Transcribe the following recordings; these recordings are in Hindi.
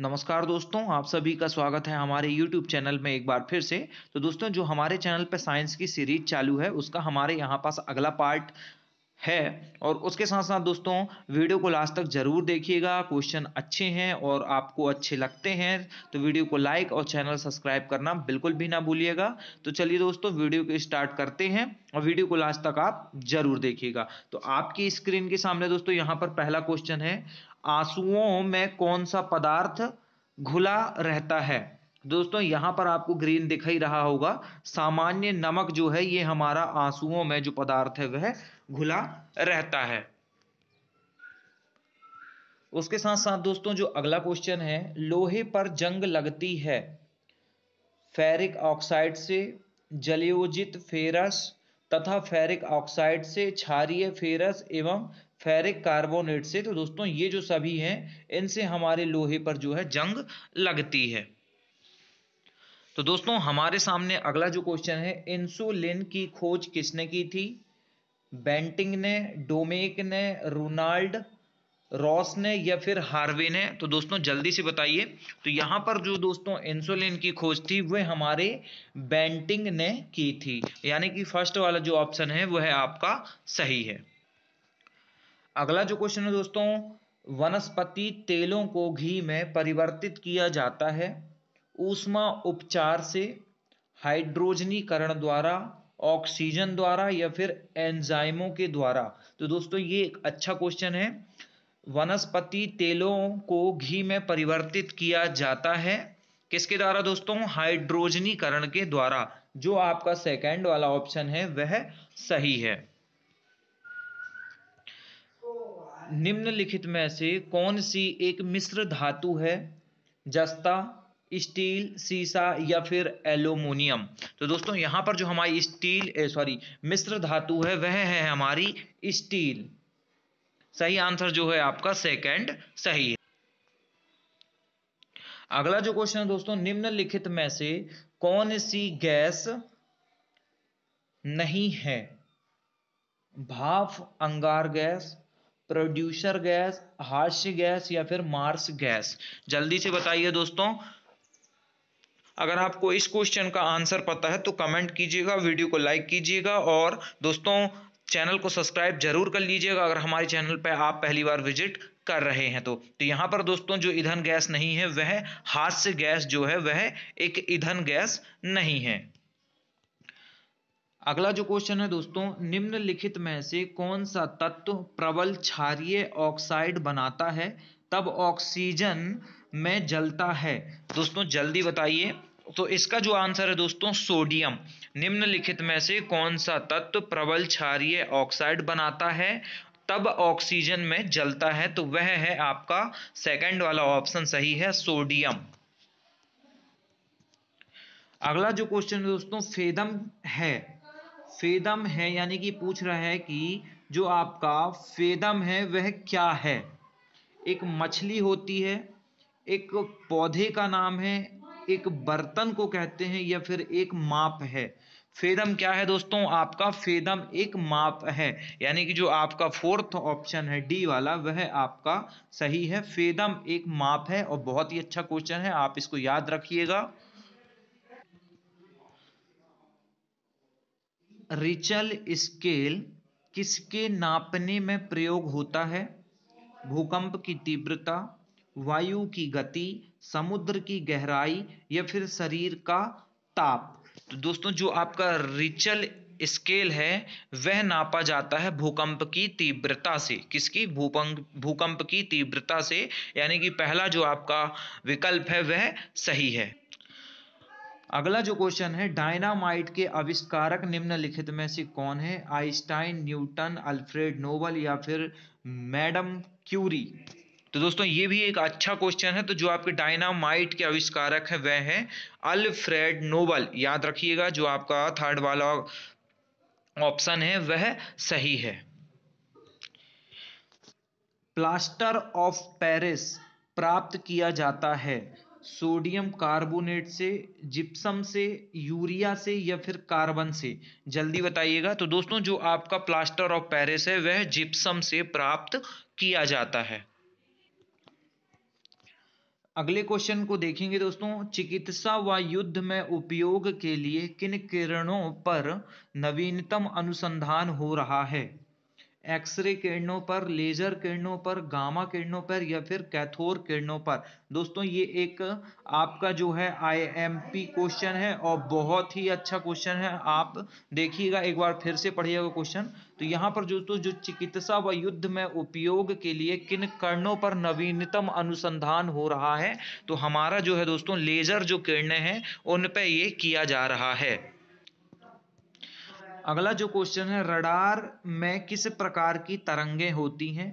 नमस्कार दोस्तों आप सभी का स्वागत है हमारे YouTube चैनल में एक बार फिर से तो दोस्तों जो हमारे चैनल पर साइंस की सीरीज चालू है उसका हमारे यहाँ पास अगला पार्ट है और उसके साथ साथ दोस्तों वीडियो को लास्ट तक ज़रूर देखिएगा क्वेश्चन अच्छे हैं और आपको अच्छे लगते हैं तो वीडियो को लाइक और चैनल सब्सक्राइब करना बिल्कुल भी ना भूलिएगा तो चलिए दोस्तों वीडियो को स्टार्ट करते हैं और वीडियो को लास्ट तक आप ज़रूर देखिएगा तो आपकी स्क्रीन के सामने दोस्तों यहाँ पर पहला क्वेश्चन है आंसुओं में कौन सा पदार्थ घुला रहता है दोस्तों यहाँ पर आपको ग्रीन दिखाई रहा होगा सामान्य नमक जो है ये हमारा आंसुओं में जो पदार्थ है वह घुला रहता है उसके साथ साथ दोस्तों जो अगला क्वेश्चन है लोहे पर जंग लगती है फेरिक ऑक्साइड से जलयोजित फेरस तथा फेरिक ऑक्साइड से क्षारिय फेरस एवं फेरिक कार्बोनेट से तो दोस्तों ये जो सभी हैं इनसे हमारे लोहे पर जो है जंग लगती है तो दोस्तों हमारे सामने अगला जो क्वेश्चन है इंसुलिन की खोज किसने की थी बेंटिंग ने डोमेक ने रोनाल्ड रॉस ने या फिर हार्वे ने तो दोस्तों जल्दी से बताइए तो यहाँ पर जो दोस्तों इंसुलिन की खोज थी वह हमारे बेंटिंग ने की थी यानी कि फर्स्ट वाला जो ऑप्शन है वह है आपका सही है अगला जो क्वेश्चन है दोस्तों वनस्पति तेलों को घी में परिवर्तित किया जाता है ऊष्मा उपचार से हाइड्रोजनीकरण द्वारा ऑक्सीजन द्वारा या फिर एंजाइमों के द्वारा तो दोस्तों ये एक अच्छा क्वेश्चन है वनस्पति तेलों को घी में परिवर्तित किया जाता है किसके द्वारा दोस्तों हाइड्रोजनीकरण के द्वारा जो आपका सेकंड वाला ऑप्शन है वह सही है निम्नलिखित में से कौन सी एक मिश्र धातु है जस्ता स्टील सीसा या फिर एलोमोनियम तो दोस्तों यहां पर जो हमारी स्टील सॉरी मिश्र धातु है वह है हमारी स्टील सही आंसर जो है आपका सेकंड सही है अगला जो क्वेश्चन है दोस्तों निम्नलिखित में से कौन सी गैस नहीं है भाप अंगार गैस प्रोड्यूसर गैस हास्य गैस या फिर मार्स गैस जल्दी से बताइए दोस्तों अगर आपको इस क्वेश्चन का आंसर पता है तो कमेंट कीजिएगा वीडियो को लाइक कीजिएगा और दोस्तों चैनल को सब्सक्राइब जरूर कर लीजिएगा अगर हमारे चैनल पर आप पहली बार विजिट कर रहे हैं तो तो यहाँ पर दोस्तों जो ईंधन गैस नहीं है वह हाथ से गैस जो है वह एक ईंधन गैस नहीं है अगला जो क्वेश्चन है दोस्तों निम्नलिखित में से कौन सा तत्व प्रबल क्षारीय ऑक्साइड बनाता है तब ऑक्सीजन में जलता है दोस्तों जल्दी बताइए तो इसका जो आंसर है दोस्तों सोडियम निम्नलिखित में से कौन सा तत्व प्रबल क्षारीय ऑक्साइड बनाता है तब ऑक्सीजन में जलता है तो वह है आपका सेकंड वाला ऑप्शन सही है सोडियम अगला जो क्वेश्चन है दोस्तों फेदम है फेदम है यानी कि पूछ रहा है कि जो आपका फेदम है वह क्या है एक मछली होती है एक पौधे का नाम है एक बर्तन को कहते हैं या फिर एक माप है फेदम क्या है दोस्तों आपका फेदम एक माप है यानी कि जो आपका फोर्थ ऑप्शन है डी वाला वह आपका सही है फेदम एक माप है और बहुत ही अच्छा क्वेश्चन है आप इसको याद रखिएगा रिचल स्केल किसके नापने में प्रयोग होता है भूकंप की तीव्रता वायु की गति समुद्र की गहराई या फिर शरीर का ताप तो दोस्तों जो आपका रिचल स्केल है वह नापा जाता है भूकंप की तीव्रता से किसकी भूकंप भूकंप की तीव्रता से यानी कि पहला जो आपका विकल्प है वह सही है अगला जो क्वेश्चन है डायनामाइट के आविष्कारक निम्नलिखित में से कौन है आइंस्टाइन न्यूटन अल्फ्रेड नोबल या फिर मैडम क्यूरी तो दोस्तों ये भी एक अच्छा क्वेश्चन है तो जो आपके डायनामाइट के आविष्कारक हैं वह हैं अल्फ्रेड नोबल याद रखिएगा जो आपका थर्ड वाला ऑप्शन है वह सही है प्लास्टर ऑफ पेरिस प्राप्त किया जाता है सोडियम कार्बोनेट से जिप्सम से यूरिया से या फिर कार्बन से जल्दी बताइएगा तो दोस्तों जो आपका प्लास्टर ऑफ पेरिस है वह जिप्सम से प्राप्त किया जाता है अगले क्वेश्चन को देखेंगे दोस्तों चिकित्सा व युद्ध में उपयोग के लिए किन किरणों पर नवीनतम अनुसंधान हो रहा है एक्सरे किरणों पर लेजर किरणों पर गामा किरणों पर या फिर कैथोर किरणों पर दोस्तों ये एक आपका जो है आईएमपी क्वेश्चन है और बहुत ही अच्छा क्वेश्चन है आप देखिएगा एक बार फिर से पढ़िएगा क्वेश्चन तो यहाँ पर दोस्तों जो, जो चिकित्सा व युद्ध में उपयोग के लिए किन करणों पर नवीनतम अनुसंधान हो रहा है तो हमारा जो है दोस्तों लेजर जो किरणें हैं उन पर ये किया जा रहा है अगला जो क्वेश्चन है रडार में किस प्रकार की तरंगे होती हैं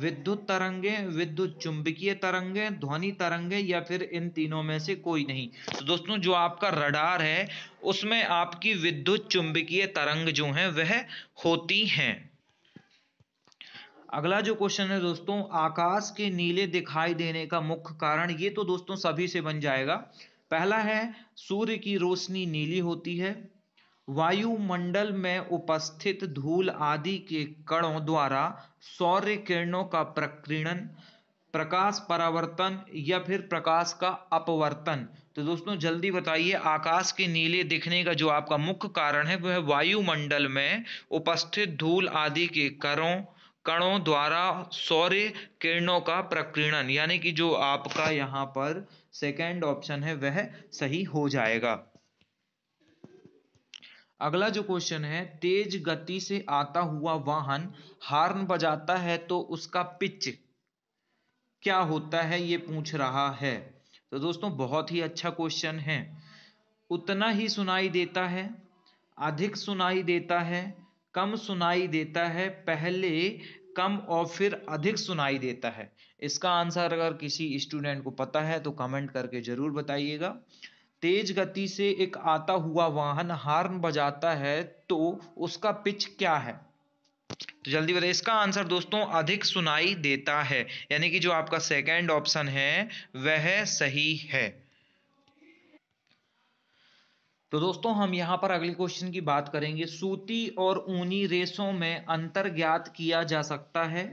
विद्युत तरंगे विद्युत चुंबकीय तरंगे ध्वनि तरंगे या फिर इन तीनों में से कोई नहीं तो दोस्तों जो आपका रडार है उसमें आपकी विद्युत चुंबकीय तरंग जो है वह होती हैं अगला जो क्वेश्चन है दोस्तों आकाश के नीले दिखाई देने का मुख्य कारण ये तो दोस्तों सभी से बन जाएगा पहला है सूर्य की रोशनी नीली होती है वायुमंडल में उपस्थित धूल आदि के कणों द्वारा सौर्य किरणों का प्रकीर्णन प्रकाश परावर्तन या फिर प्रकाश का अपवर्तन तो दोस्तों जल्दी बताइए आकाश के नीले दिखने का जो आपका मुख्य कारण है वह वायुमंडल में उपस्थित धूल आदि के करों कणों द्वारा सौर्य किरणों का प्रकीर्णन यानी कि जो आपका यहाँ पर सेकेंड ऑप्शन है वह सही हो जाएगा अगला जो क्वेश्चन है तेज गति से आता हुआ वाहन हार्न बजाता है तो उसका पिच क्या होता है ये पूछ रहा है तो दोस्तों बहुत ही अच्छा क्वेश्चन है उतना ही सुनाई देता है अधिक सुनाई देता है कम सुनाई देता है पहले कम और फिर अधिक सुनाई देता है इसका आंसर अगर किसी स्टूडेंट को पता है तो कमेंट करके ज़रूर बताइएगा तेज गति से एक आता हुआ वाहन हार्न बजाता है तो उसका पिच क्या है तो जल्दी बताइए इसका आंसर दोस्तों अधिक सुनाई देता है यानी कि जो आपका सेकंड ऑप्शन है वह सही है तो दोस्तों हम यहां पर अगले क्वेश्चन की बात करेंगे सूती और ऊनी रेसों में अंतर ज्ञात किया जा सकता है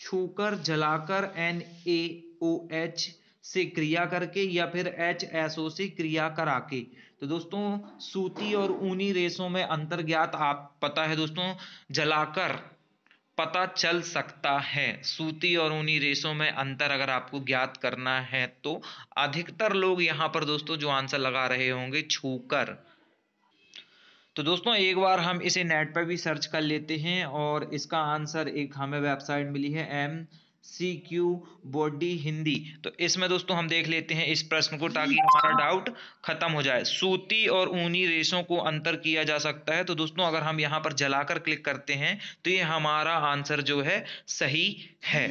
छूकर जलाकर एन ए ओ एच से क्रिया करके या फिर एच एस ओ से क्रिया करा के तो दोस्तों सूती और ऊनी रेशों में अंतर ज्ञात आप पता है दोस्तों जलाकर पता चल सकता है सूती और ऊनी रेशों में अंतर अगर आपको ज्ञात करना है तो अधिकतर लोग यहाँ पर दोस्तों जो आंसर लगा रहे होंगे छूकर तो दोस्तों एक बार हम इसे नेट पर भी सर्च कर लेते हैं और इसका आंसर एक हमें वेबसाइट मिली है M C Q body Hindi तो इसमें दोस्तों हम देख लेते हैं इस प्रश्न को ताकि हमारा डाउट खत्म हो जाए सूती और ऊनी रेशों को अंतर किया जा सकता है तो दोस्तों अगर हम यहाँ पर जलाकर क्लिक करते हैं तो ये हमारा आंसर जो है सही है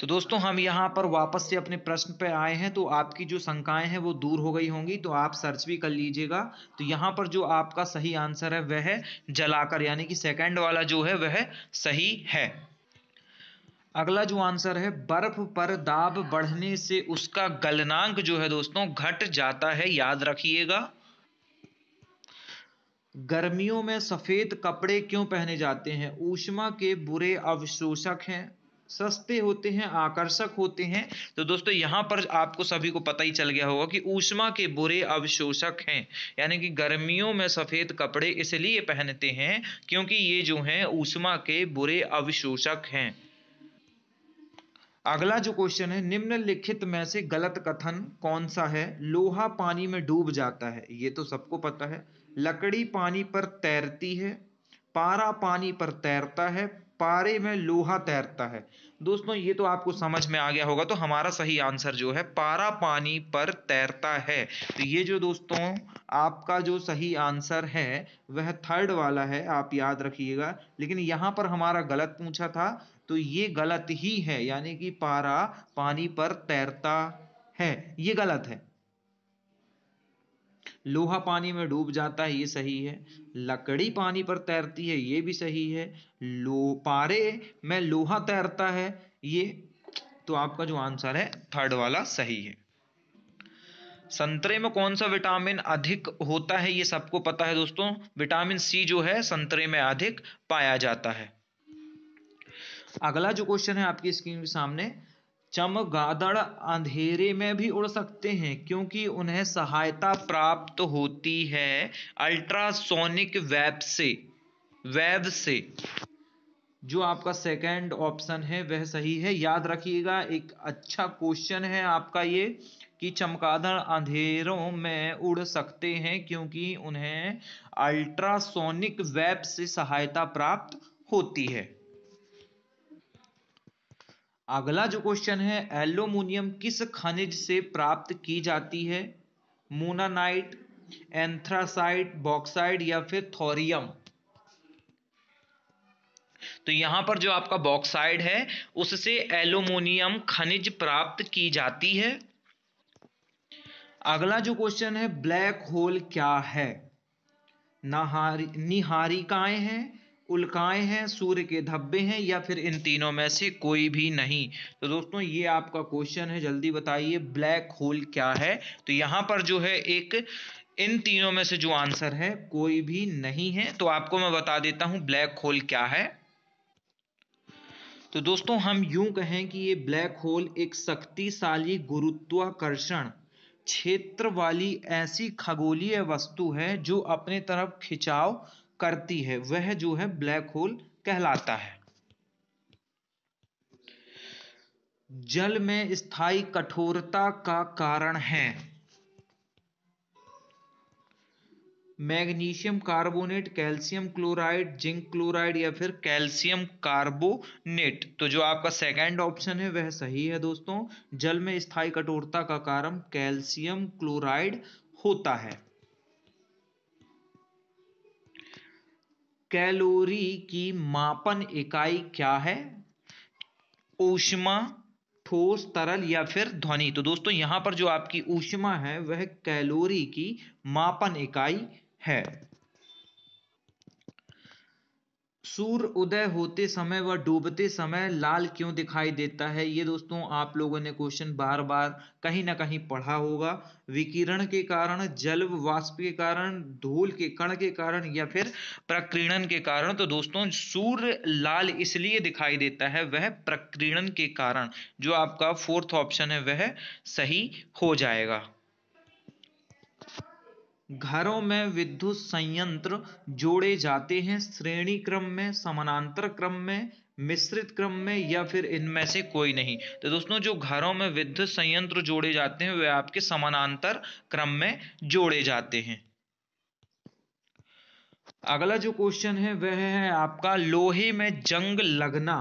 तो दोस्तों हम यहाँ पर वापस से अपने प्रश्न पे आए हैं तो आपकी जो शंकाएं हैं वो दूर हो गई होंगी तो आप सर्च भी कर लीजिएगा तो यहाँ पर जो आपका सही आंसर है वह जलाकर यानी कि सेकंड वाला जो है वह सही है अगला जो आंसर है बर्फ पर दाब बढ़ने से उसका गलनांक जो है दोस्तों घट जाता है याद रखिएगा गर्मियों में सफेद कपड़े क्यों पहने जाते हैं ऊष्मा के बुरे अवशोषक हैं सस्ते होते हैं आकर्षक होते हैं तो दोस्तों यहाँ पर आपको सभी को पता ही चल गया होगा कि ऊष्मा के बुरे अवशोषक हैं यानी कि गर्मियों में सफ़ेद कपड़े इसलिए पहनते हैं क्योंकि ये जो हैं ऊष्मा के बुरे अवशोषक हैं अगला जो क्वेश्चन है निम्नलिखित में से गलत कथन कौन सा है लोहा पानी में डूब जाता है ये तो सबको पता है लकड़ी पानी पर तैरती है पारा पानी पर तैरता है पारे में लोहा तैरता है दोस्तों ये तो आपको समझ में आ गया होगा तो हमारा सही आंसर जो है पारा पानी पर तैरता है तो ये जो दोस्तों आपका जो सही आंसर है वह थर्ड वाला है आप याद रखिएगा लेकिन यहाँ पर हमारा गलत पूछा था तो ये गलत ही है यानी कि पारा पानी पर तैरता है ये गलत है लोहा पानी में डूब जाता है ये सही है लकड़ी पानी पर तैरती है ये भी सही है लो पारे में लोहा तैरता है ये तो आपका जो आंसर है थर्ड वाला सही है संतरे में कौन सा विटामिन अधिक होता है ये सबको पता है दोस्तों विटामिन सी जो है संतरे में अधिक पाया जाता है अगला जो क्वेश्चन है आपकी स्क्रीन के सामने चमगादड़ अंधेरे में भी उड़ सकते हैं क्योंकि उन्हें सहायता प्राप्त होती है अल्ट्रासोनिक वेब से वेब से जो आपका सेकंड ऑप्शन है वह सही है याद रखिएगा एक अच्छा क्वेश्चन है आपका ये कि चमकादड़ अंधेरों में उड़ सकते हैं क्योंकि उन्हें अल्ट्रासोनिक वेब से सहायता प्राप्त होती है अगला जो क्वेश्चन है एल्यूमिनियम किस खनिज से प्राप्त की जाती है मोनानाइट एंथ्रासाइट बॉक्साइड या फिर थोरियम तो यहां पर जो आपका बॉक्साइड है उससे एल्यूमिनियम खनिज प्राप्त की जाती है अगला जो क्वेश्चन है ब्लैक होल क्या है नहारी निहारिकाएं हैं उल्काएं हैं सूर्य के धब्बे हैं या फिर इन तीनों में से कोई भी नहीं तो दोस्तों ये आपका क्वेश्चन है जल्दी बताइए ब्लैक होल क्या है तो यहाँ पर जो है एक इन तीनों में से जो आंसर है कोई भी नहीं है तो आपको मैं बता देता हूं ब्लैक होल क्या है तो दोस्तों हम यूं कहें कि ये ब्लैक होल एक शक्तिशाली गुरुत्वाकर्षण क्षेत्र वाली ऐसी खगोलीय वस्तु है जो अपने तरफ खिंचाव करती है वह जो है ब्लैक होल कहलाता है जल में स्थायी कठोरता का कारण है magnesium carbonate calcium chloride zinc chloride या फिर कैल्शियम कार्बोनेट तो जो आपका सेकंड ऑप्शन है वह सही है दोस्तों जल में स्थायी कठोरता का कारण कैल्शियम क्लोराइड होता है कैलोरी की मापन इकाई क्या है ऊष्मा ठोस तरल या फिर ध्वनि तो दोस्तों यहां पर जो आपकी ऊष्मा है वह कैलोरी की मापन इकाई है सूर्य उदय होते समय व डूबते समय लाल क्यों दिखाई देता है ये दोस्तों आप लोगों ने क्वेश्चन बार बार कहीं ना कहीं पढ़ा होगा विकिरण के कारण जल वाष्प के कारण धूल के कण के कारण या फिर प्रकीर्णन के कारण तो दोस्तों सूर्य लाल इसलिए दिखाई देता है वह प्रकीर्णन के कारण जो आपका फोर्थ ऑप्शन है वह सही हो जाएगा घरों में विद्युत संयंत्र जोड़े जाते हैं श्रेणी क्रम में समानांतर क्रम में मिश्रित क्रम में या फिर इनमें से कोई नहीं तो दोस्तों जो घरों में विद्युत संयंत्र जोड़े जाते हैं वे आपके समानांतर क्रम में जोड़े जाते हैं अगला जो क्वेश्चन है वह है आपका लोहे में जंग लगना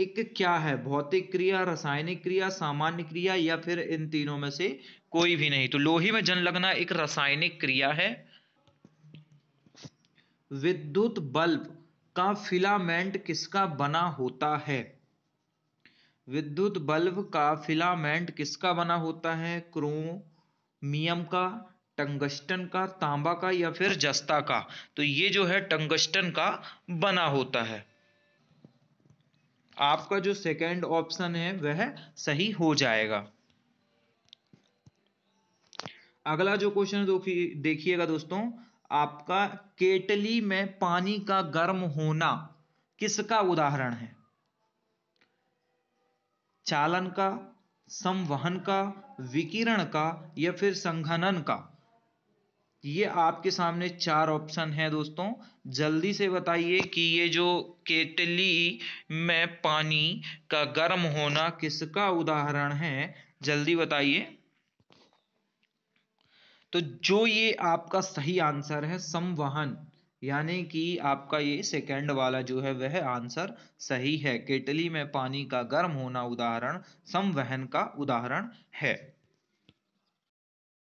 एक क्या है भौतिक क्रिया रासायनिक क्रिया सामान्य क्रिया या फिर इन तीनों में से कोई भी नहीं तो लोही में जन लगना एक रासायनिक क्रिया है विद्युत बल्ब का फिलामेंट किसका बना होता है विद्युत बल्ब का फिलामेंट किसका बना होता है क्रोमियम का टंगस्टन का तांबा का या फिर जस्ता का तो ये जो है टंगस्टन का बना होता है आपका जो सेकेंड ऑप्शन है वह सही हो जाएगा अगला जो क्वेश्चन देखिएगा दोस्तों आपका केटली में पानी का गर्म होना किसका उदाहरण है चालन का संवहन का विकिरण का या फिर संघनन का ये आपके सामने चार ऑप्शन है दोस्तों जल्दी से बताइए कि ये जो केटली में पानी का गर्म होना किसका उदाहरण है जल्दी बताइए तो जो ये आपका सही आंसर है संवहन यानी कि आपका ये सेकेंड वाला जो है वह आंसर सही है केटली में पानी का गर्म होना उदाहरण संवहन का उदाहरण है